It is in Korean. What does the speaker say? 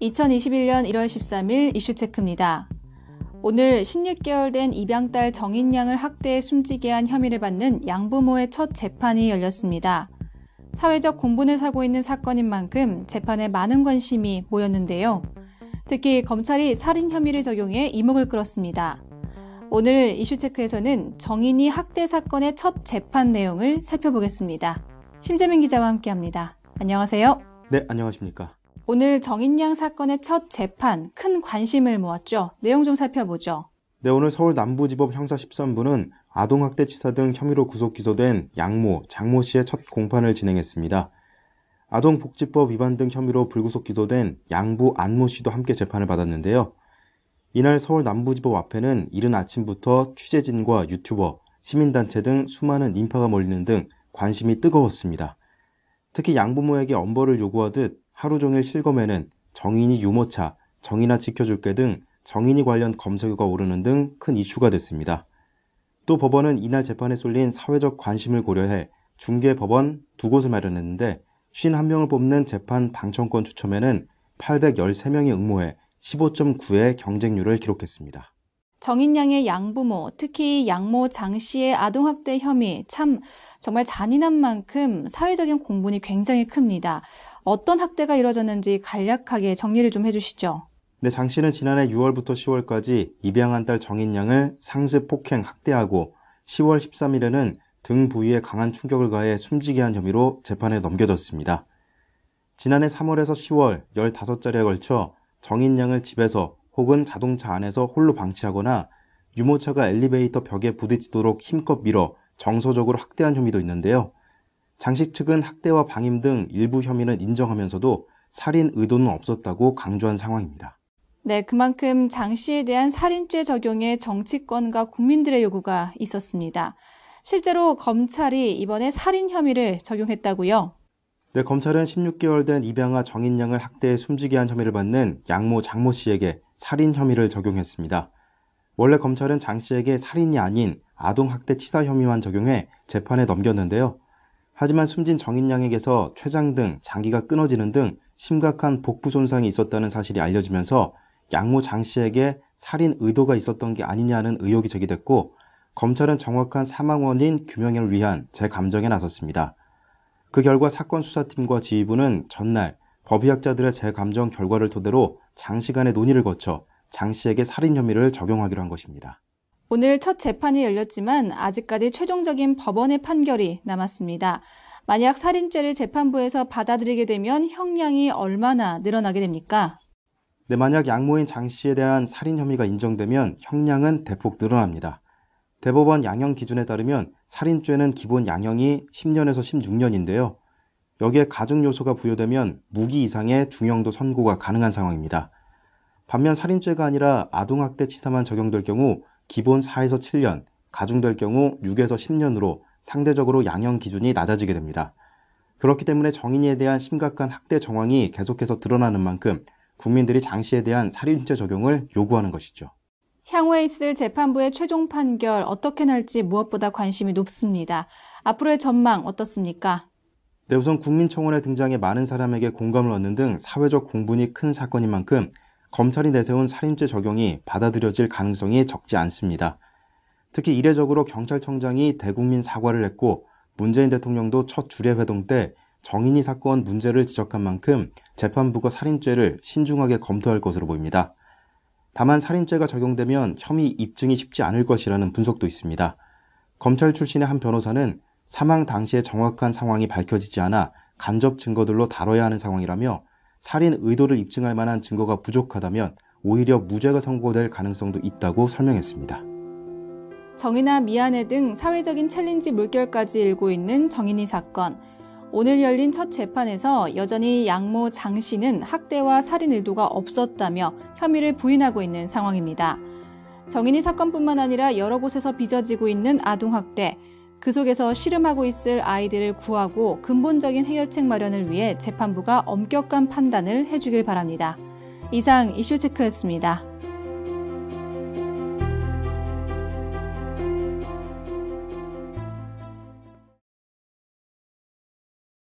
2021년 1월 13일 이슈체크입니다. 오늘 16개월 된 입양딸 정인양을 학대에 숨지게 한 혐의를 받는 양부모의 첫 재판이 열렸습니다. 사회적 공분을 사고 있는 사건인 만큼 재판에 많은 관심이 모였는데요. 특히 검찰이 살인 혐의를 적용해 이목을 끌었습니다. 오늘 이슈체크에서는 정인이 학대 사건의 첫 재판 내용을 살펴보겠습니다. 심재민 기자와 함께합니다. 안녕하세요. 네, 안녕하십니까. 오늘 정인양 사건의 첫 재판 큰 관심을 모았죠. 내용 좀 살펴보죠. 네, 오늘 서울 남부지법 형사 13부는 아동학대치사 등 혐의로 구속 기소된 양모, 장모 씨의 첫 공판을 진행했습니다. 아동복지법 위반 등 혐의로 불구속 기소된 양부 안모 씨도 함께 재판을 받았는데요. 이날 서울 남부지법 앞에는 이른 아침부터 취재진과 유튜버, 시민단체 등 수많은 인파가 몰리는 등 관심이 뜨거웠습니다. 특히 양부모에게 엄벌을 요구하듯 하루 종일 실검에는 정인이 유모차, 정인아 지켜줄게 등 정인이 관련 검색어가 오르는 등 큰 이슈가 됐습니다. 또 법원은 이날 재판에 쏠린 사회적 관심을 고려해 중계 법원 두 곳을 마련했는데 51명을 뽑는 재판 방청권 추첨에는 813명이 응모해 15.9의 경쟁률을 기록했습니다. 정인양의 양부모, 특히 양모 장 씨의 아동학대 혐의, 참 정말 잔인한 만큼 사회적인 공분이 굉장히 큽니다. 어떤 학대가 이뤄졌는지 간략하게 정리를 좀 해주시죠. 네, 장 씨는 지난해 6월부터 10월까지 입양한 딸 정인양을 상습 폭행, 학대하고 10월 13일에는 등 부위에 강한 충격을 가해 숨지게 한 혐의로 재판에 넘겨졌습니다. 지난해 3월에서 10월 15차례에 걸쳐 정인양을 집에서 혹은 자동차 안에서 홀로 방치하거나 유모차가 엘리베이터 벽에 부딪히도록 힘껏 밀어 정서적으로 학대한 혐의도 있는데요. 장씨 측은 학대와 방임 등 일부 혐의는 인정하면서도 살인 의도는 없었다고 강조한 상황입니다. 네, 그만큼 장 씨에 대한 살인죄 적용에 정치권과 국민들의 요구가 있었습니다. 실제로 검찰이 이번에 살인 혐의를 적용했다고요? 네, 검찰은 16개월 된 입양아 정인양을 학대해 숨지게 한 혐의를 받는 양모 장모 씨에게 살인 혐의를 적용했습니다. 원래 검찰은 장 씨에게 살인이 아닌 아동학대 치사 혐의만 적용해 재판에 넘겼는데요. 하지만 숨진 정인양에게서 췌장 등 장기가 끊어지는 등 심각한 복부 손상이 있었다는 사실이 알려지면서 양모 장 씨에게 살인 의도가 있었던 게 아니냐는 의혹이 제기됐고 검찰은 정확한 사망 원인 규명을 위한 재감정에 나섰습니다. 그 결과 사건 수사팀과 지휘부는 전날 법의학자들의 재감정 결과를 토대로 장시간의 논의를 거쳐 장 씨에게 살인 혐의를 적용하기로 한 것입니다. 오늘 첫 재판이 열렸지만 아직까지 최종적인 법원의 판결이 남았습니다. 만약 살인죄를 재판부에서 받아들이게 되면 형량이 얼마나 늘어나게 됩니까? 네, 만약 양모인 장 씨에 대한 살인 혐의가 인정되면 형량은 대폭 늘어납니다. 대법원 양형 기준에 따르면 살인죄는 기본 양형이 10년에서 16년인데요. 여기에 가중 요소가 부여되면 무기 이상의 중형도 선고가 가능한 상황입니다. 반면 살인죄가 아니라 아동학대 치사만 적용될 경우 기본 4에서 7년, 가중될 경우 6에서 10년으로 상대적으로 양형 기준이 낮아지게 됩니다. 그렇기 때문에 정인이에 대한 심각한 학대 정황이 계속해서 드러나는 만큼 국민들이 장 씨에 대한 살인죄 적용을 요구하는 것이죠. 향후에 있을 재판부의 최종 판결 어떻게 날지 무엇보다 관심이 높습니다. 앞으로의 전망 어떻습니까? 네, 우선 국민청원의 등장에 많은 사람에게 공감을 얻는 등 사회적 공분이 큰 사건인 만큼 검찰이 내세운 살인죄 적용이 받아들여질 가능성이 적지 않습니다. 특히 이례적으로 경찰청장이 대국민 사과를 했고 문재인 대통령도 첫 주례회동 때 정인이 사건 문제를 지적한 만큼 재판부가 살인죄를 신중하게 검토할 것으로 보입니다. 다만 살인죄가 적용되면 혐의 입증이 쉽지 않을 것이라는 분석도 있습니다. 검찰 출신의 한 변호사는 사망 당시의 정확한 상황이 밝혀지지 않아 간접 증거들로 다뤄야 하는 상황이라며 살인 의도를 입증할 만한 증거가 부족하다면 오히려 무죄가 선고될 가능성도 있다고 설명했습니다. 정의나 미안해 등 사회적인 챌린지 물결까지 일고 있는 정인이 사건. 오늘 열린 첫 재판에서 여전히 양모 장 씨는 학대와 살인 의도가 없었다며 혐의를 부인하고 있는 상황입니다. 정인이 사건뿐만 아니라 여러 곳에서 빚어지고 있는 아동학대, 그 속에서 씨름하고 있을 아이들을 구하고 근본적인 해결책 마련을 위해 재판부가 엄격한 판단을 해주길 바랍니다. 이상 이슈체크였습니다.